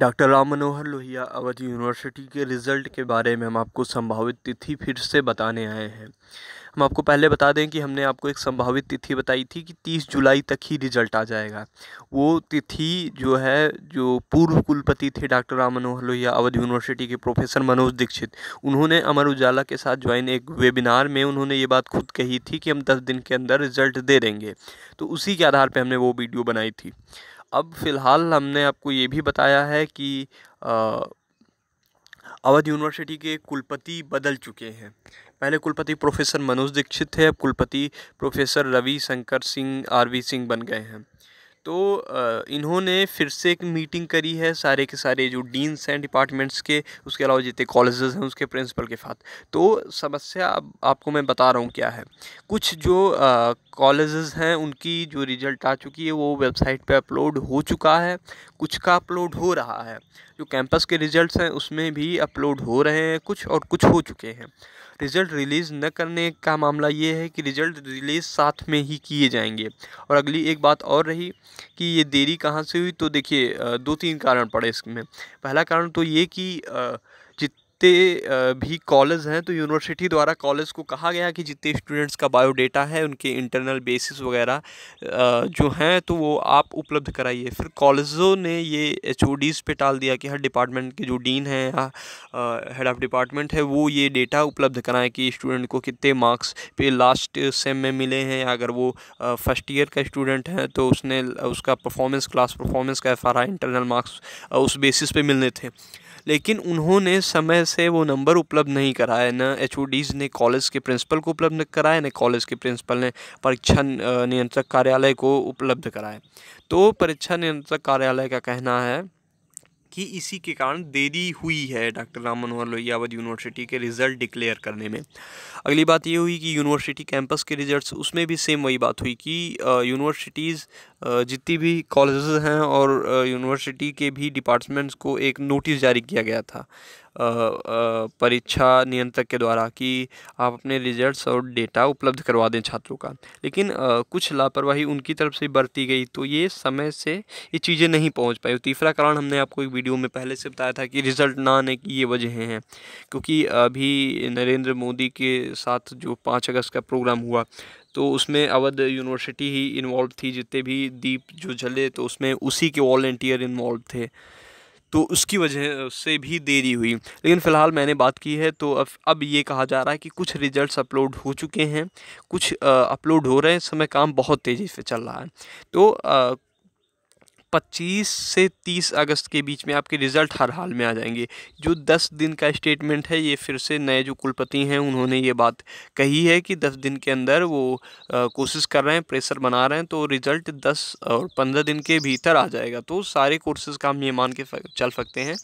doctor Ram Manohar Lohia Avadh university के result के बारे में हम आपको संभावित तिथि फिर से बताने आए हैं हम आपको पहले बता दें कि हमने आपको एक संभावित तिथि बताई थी कि 30 जुलाई तक ही रिज़ल्ट आ जाएगा वो तिथि जो है जो पूर्व कुलपति थे डॉक्टर राम मनोहर लोहिया अवध यूनिवर्सिटी के प्रोफेसर मनोज दीक्षित उन्होंने अमर उजाला के साथ ज्वाइन एक वेबिनार में उन्होंने ये बात खुद कही थी कि हम दस दिन के अंदर रिज़ल्ट दे देंगे तो उसी के आधार पर हमने वो वीडियो बनाई थी अब फ़िलहाल हमने आपको ये भी बताया है कि अवध यूनिवर्सिटी के कुलपति बदल चुके हैं पहले कुलपति प्रोफेसर मनोज दीक्षित थे अब कुलपति professor Ravi Shankar Singh R V Singh बन गए हैं तो इन्होंने फिर से एक मीटिंग करी है सारे के सारे जो डीन्स हैं डिपार्टमेंट्स के उसके अलावा जितने कॉलेजेस हैं उसके प्रिंसिपल के साथ तो समस्या अब आपको मैं बता रहा हूँ क्या है कुछ जो कॉलेजेस हैं उनकी जो रिज़ल्ट आ चुकी है वो वेबसाइट पे अपलोड हो चुका है कुछ का अपलोड हो रहा है जो कैंपस के रिज़ल्ट हैं उसमें भी अपलोड हो रहे हैं कुछ और कुछ हो चुके हैं रिज़ल्ट रिलीज़ न करने का मामला ये है कि रिज़ल्ट रिलीज़ साथ में ही किए जाएंगे और अगली एक बात और रही कि ये देरी कहाँ से हुई तो देखिए दो तीन कारण पड़े इसमें पहला कारण तो ये कि जित जितने भी कॉलेज हैं तो यूनिवर्सिटी द्वारा कॉलेज को कहा गया कि जितने स्टूडेंट्स का बायोडेटा है उनके इंटरनल बेसिस वगैरह जो हैं तो वो आप उपलब्ध कराइए फिर कॉलेजों ने ये एच पे टाल दिया कि हर डिपार्टमेंट के जो डीन हैं या हेड ऑफ डिपार्टमेंट है वो ये डेटा उपलब्ध कराएं कि स्टूडेंट को कितने मार्क्स पे लास्ट सेम में मिले हैं या अगर वो फर्स्ट ईयर का स्टूडेंट है तो उसने उसका परफॉर्मेंस क्लास परफॉर्मेंस का एफ इंटरनल मार्क्स उस बेसिस पे मिलने थे लेकिन उन्होंने समय से वो नंबर उपलब्ध नहीं कराए न एच ने कॉलेज के प्रिंसिपल को उपलब्ध कराया न कॉलेज के प्रिंसिपल ने परीक्षा नियंत्रक कार्यालय को उपलब्ध कराया तो परीक्षा नियंत्रक कार्यालय का कहना है कि इसी के कारण देरी हुई है डॉक्टर राम मनोहर लोहियावत यूनिवर्सिटी के रिज़ल्ट डिक्लेयर करने में अगली बात ये हुई कि यूनिवर्सिटी कैंपस के रिज़ल्ट्स उसमें भी सेम वही बात हुई कि यूनिवर्सिटीज़ जितनी भी कॉलेजेस हैं और यूनिवर्सिटी के भी डिपार्टमेंट्स को एक नोटिस जारी किया गया था परीक्षा नियंत्रक के द्वारा कि आप अपने रिजल्ट्स और डेटा उपलब्ध करवा दें छात्रों का लेकिन कुछ लापरवाही उनकी तरफ से बरती गई तो ये समय से ये चीज़ें नहीं पहुंच पाई तीसरा कारण हमने आपको एक वीडियो में पहले से बताया था कि रिज़ल्ट ना आने की ये वजह हैं क्योंकि अभी नरेंद्र मोदी के साथ जो पाँच अगस्त का प्रोग्राम हुआ तो उसमें अवध यूनिवर्सिटी ही इन्वॉल्व थी जितने भी दीप जो जले तो उसमें उसी के वॉल्टियर इन्वॉल्व थे तो उसकी वजह से भी देरी हुई लेकिन फ़िलहाल मैंने बात की है तो अब अब ये कहा जा रहा है कि कुछ रिजल्ट्स अपलोड हो चुके हैं कुछ अपलोड हो रहे हैं समय काम बहुत तेज़ी से चल रहा है तो 25 से 30 अगस्त के बीच में आपके रिज़ल्ट हर हाल में आ जाएंगे जो 10 दिन का स्टेटमेंट है ये फिर से नए जो कुलपति हैं उन्होंने ये बात कही है कि 10 दिन के अंदर वो कोशिश कर रहे हैं प्रेशर बना रहे हैं तो रिज़ल्ट 10 और 15 दिन के भीतर आ जाएगा तो सारे कोर्सेज़ का हम ये मान के चल सकते हैं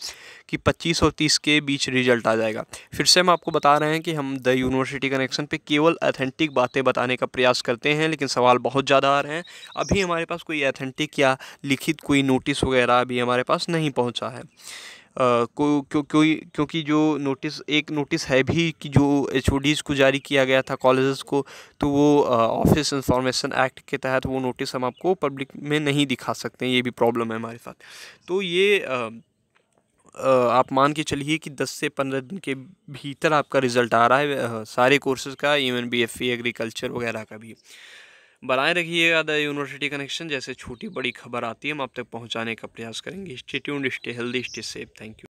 कि 25 और 30 के बीच रिजल्ट आ जाएगा फिर से हम आपको बता रहे हैं कि हम द यूनिवर्सिटी कनेक्शन पे केवल अथेंटिक बातें बताने का प्रयास करते हैं लेकिन सवाल बहुत ज़्यादा आ रहे हैं अभी हमारे पास कोई अथेंटिक या लिखित कोई नोटिस वगैरह अभी हमारे पास नहीं पहुंचा है को क्यों क्यों क्योंकि जो नोटिस एक नोटिस है भी कि जो एच को जारी किया गया था कॉलेजेस को तो वो ऑफिस इंफॉर्मेशन एक्ट के तहत वो नोटिस हम आपको पब्लिक में नहीं दिखा सकते हैं ये भी प्रॉब्लम है हमारे साथ तो ये आ, आप मान के चलिए कि 10 से 15 दिन के भीतर आपका रिज़ल्ट आ रहा है सारे कोर्सेज का इवन बी एफ एग्रीकल्चर वगैरह का भी बनाए रखिएगा द यूनिवर्सिटी कनेक्शन जैसे छोटी बड़ी खबर आती है हम आप तक पहुँचाने का प्रयास करेंगे stay tuned stay healthy stay safe thank you